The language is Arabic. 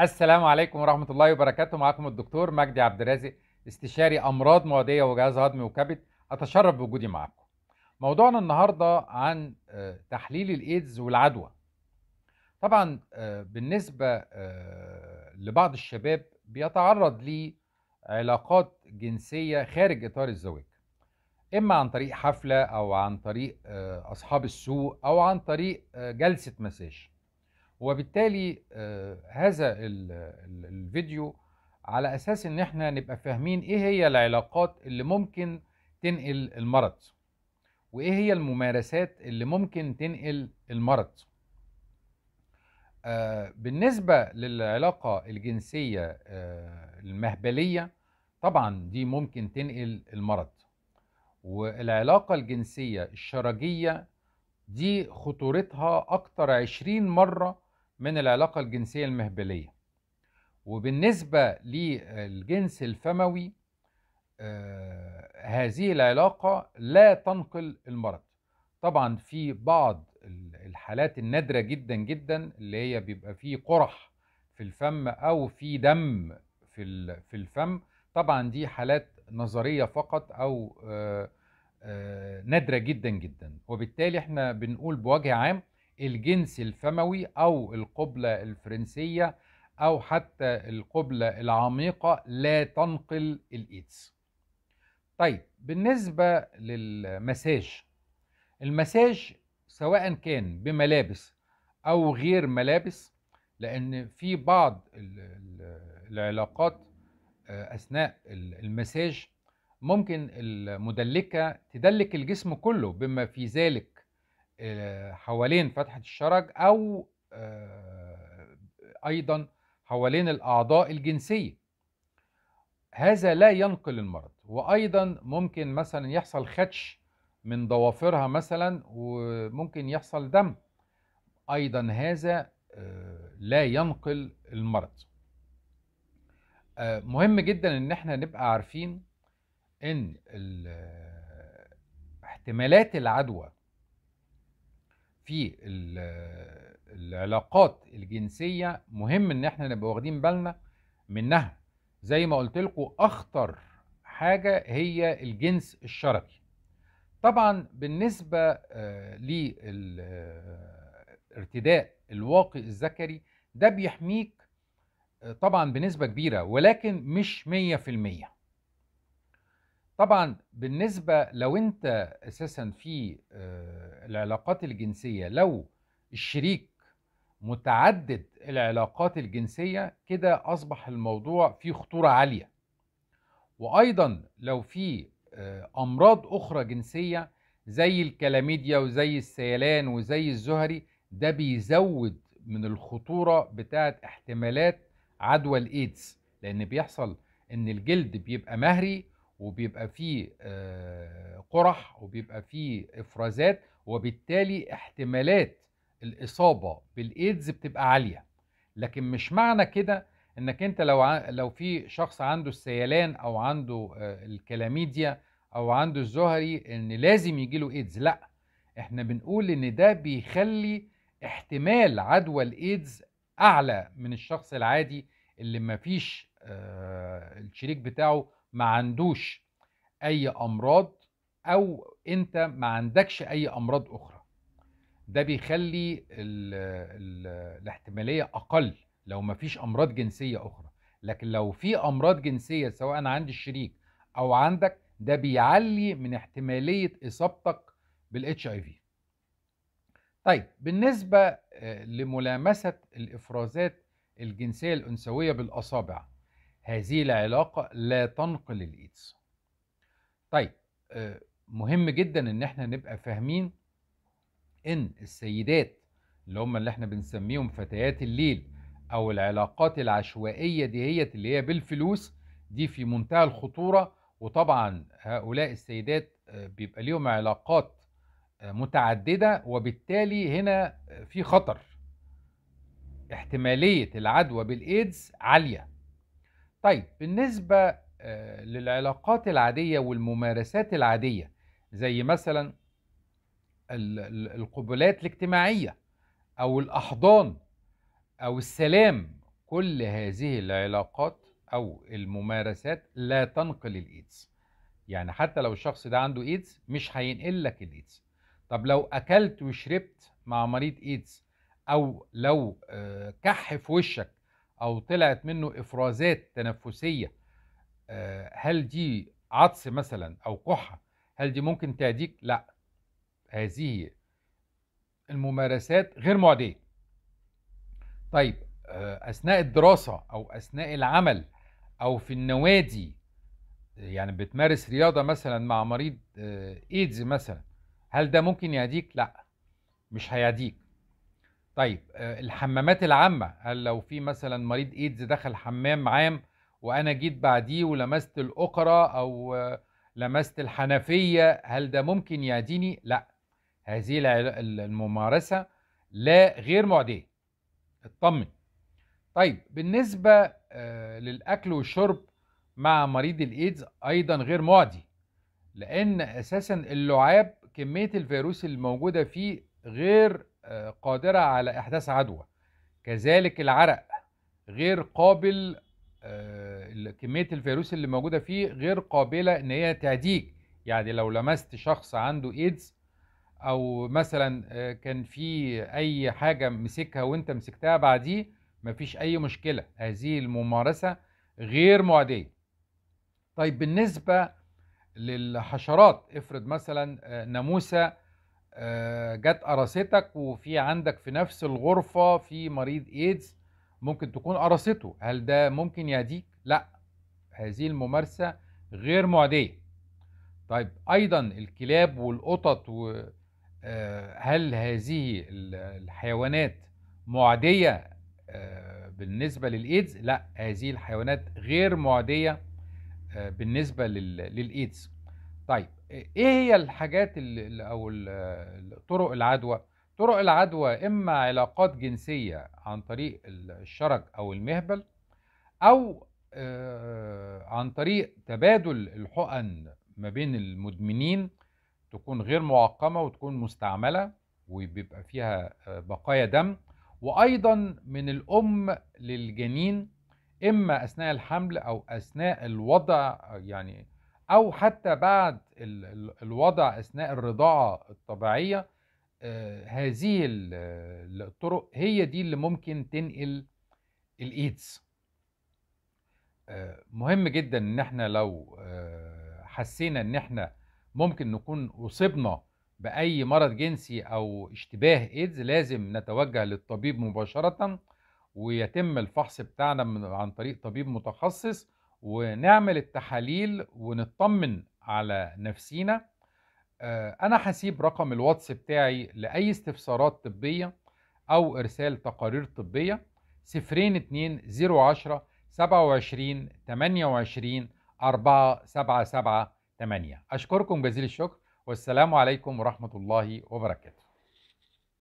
السلام عليكم ورحمة الله وبركاته معكم الدكتور مجدي عبد الرازق استشاري أمراض معدية وجهاز هضمي وكبد أتشرف بوجودي معكم موضوعنا النهاردة عن آه، تحليل الإيدز والعدوى طبعا آه، بالنسبة آه، لبعض الشباب بيتعرض لعلاقات جنسية خارج إطار الزواج إما عن طريق حفلة أو عن طريق أصحاب السوق أو عن طريق جلسة مساج وبالتالي آه، هذا الفيديو على اساس ان احنا نبقى فاهمين ايه هي العلاقات اللي ممكن تنقل المرض وايه هي الممارسات اللي ممكن تنقل المرض آه، بالنسبه للعلاقه الجنسيه آه، المهبليه طبعا دي ممكن تنقل المرض والعلاقه الجنسيه الشرجيه دي خطورتها اكتر عشرين مره من العلاقة الجنسية المهبلية وبالنسبة للجنس الفموي آه، هذه العلاقة لا تنقل المرض طبعا في بعض الحالات النادرة جدا جدا اللي هي بيبقى فيه قرح في الفم أو في دم في في الفم طبعا دي حالات نظرية فقط أو آه، آه، نادرة جدا جدا وبالتالي احنا بنقول بوجه عام الجنس الفموي أو القبلة الفرنسية أو حتى القبلة العميقة لا تنقل الإيدز طيب بالنسبة للمساج المساج سواء كان بملابس أو غير ملابس لأن في بعض العلاقات آه، أثناء المساج ممكن المدلكة تدلك الجسم كله بما في ذلك آه، حوالين فتحة الشرج أو آه، أيضا حوالين الأعضاء الجنسية هذا لا ينقل المرض وأيضا ممكن مثلا يحصل خدش من ضوافرها مثلا وممكن يحصل دم أيضا هذا آه، لا ينقل المرض مهم جدا ان احنا نبقى عارفين ان احتمالات العدوى في العلاقات الجنسية مهم ان احنا نبقى واخدين بالنا منها زي ما قلت لكم اخطر حاجة هي الجنس الشرقي طبعا بالنسبة آه، للارتداء الواقي الذكري ده بيحميك آه، طبعا بنسبة كبيرة ولكن مش مية في المية طبعا بالنسبه لو انت اساسا في آه، العلاقات الجنسيه لو الشريك متعدد العلاقات الجنسيه كده اصبح الموضوع فيه خطوره عاليه وايضا لو في آه، امراض اخرى جنسيه زي الكلاميديا وزي السيلان وزي الزهري ده بيزود من الخطوره بتاعه احتمالات عدوى الايدز لان بيحصل ان الجلد بيبقى مهري وبيبقى فيه قرح وبيبقى فيه افرازات وبالتالي احتمالات الاصابه بالايدز بتبقى عاليه لكن مش معنى كده انك انت لو لو في شخص عنده السيلان او عنده الكلاميديا او عنده الزهري ان لازم يجي له ايدز لا احنا بنقول ان ده بيخلي احتمال عدوى الايدز اعلى من الشخص العادي اللي ما فيش الشريك بتاعه ما عندوش اي امراض او انت ما عندكش اي امراض اخرى ده بيخلي الـ الـ الاحتماليه اقل لو ما فيش امراض جنسيه اخرى لكن لو في امراض جنسيه سواء عند الشريك او عندك ده بيعلي من احتماليه اصابتك بالاتش اي في طيب بالنسبه آه، لملامسه الافرازات الجنسيه الانثويه بالاصابع هذه العلاقة لا تنقل الإيدز طيب آه، مهم جدا ان احنا نبقى فاهمين ان السيدات اللي هم اللي احنا بنسميهم فتيات الليل او العلاقات العشوائية ديت اللي هي بالفلوس دي في منتهى الخطورة وطبعا هؤلاء السيدات آه، بيبقى ليهم علاقات آه، متعددة وبالتالي هنا في خطر احتمالية العدوى بالإيدز عالية طيب بالنسبة آه، للعلاقات العادية والممارسات العادية زي مثلا القبلات الاجتماعية أو الأحضان أو السلام كل هذه العلاقات أو الممارسات لا تنقل الإيدز يعني حتى لو الشخص ده عنده إيدز مش هينقل لك الإيدز طب لو أكلت وشربت مع مريض إيدز أو لو آه، كح في وشك او طلعت منه افرازات تنفسيه آه، هل دي عطس مثلا او كحه هل دي ممكن تعديك لا هذه الممارسات غير معديه طيب آه، اثناء الدراسه او اثناء العمل او في النوادي يعني بتمارس رياضه مثلا مع مريض آه، ايدز مثلا هل ده ممكن يعديك لا مش هيعديك طيب آه، الحمامات العامة هل لو في مثلا مريض ايدز دخل حمام عام وانا جيت بعديه ولمست الاقرة او لمست الحنفية هل ده ممكن يعديني؟ لا هذه الممارسة لا غير معدية اطمن طيب بالنسبة آه، للأكل والشرب مع مريض الإيدز أيضا غير معدي لأن أساسا اللعاب كمية الفيروس الموجودة فيه غير قادرة على إحداث عدوى كذلك العرق غير قابل آه، كمية الفيروس اللي موجودة فيه غير قابلة إن هي تعديك يعني لو لمست شخص عنده إيدز أو مثلا آه، كان في أي حاجة مسكها وأنت مسكتها بعديه مفيش أي مشكلة هذه الممارسة غير معدية طيب بالنسبة للحشرات افرض مثلا آه، ناموسه آه، جت قراصتك وفي عندك في نفس الغرفة في مريض ايدز ممكن تكون قرصته هل ده ممكن يهديك؟ لا هذه الممارسة غير معدية طيب أيضا الكلاب والقطط و آه، هل هذه الحيوانات معدية آه، بالنسبة للإيدز؟ لا هذه الحيوانات غير معدية بالنسبة للإيدز طيب ايه هي الحاجات اللي او طرق العدوى طرق العدوى اما علاقات جنسيه عن طريق الشرج او المهبل او عن طريق تبادل الحقن ما بين المدمنين تكون غير معقمه وتكون مستعمله وبيبقى فيها بقايا دم وايضا من الام للجنين اما اثناء الحمل او اثناء الوضع يعني او حتى بعد الوضع اثناء الرضاعه الطبيعيه آه، هذه الطرق هي دي اللي ممكن تنقل الايدز آه، مهم جدا ان احنا لو آه، حسينا ان احنا ممكن نكون اصبنا باي مرض جنسي او اشتباه ايدز لازم نتوجه للطبيب مباشره ويتم الفحص بتاعنا عن طريق طبيب متخصص ونعمل التحاليل ونطمن على نفسينا آه، أنا هسيب رقم الواتس بتاعي لأي استفسارات طبية أو إرسال تقارير طبية 02 010 27 28 4778 أشكركم جزيل الشكر والسلام عليكم ورحمة الله وبركاته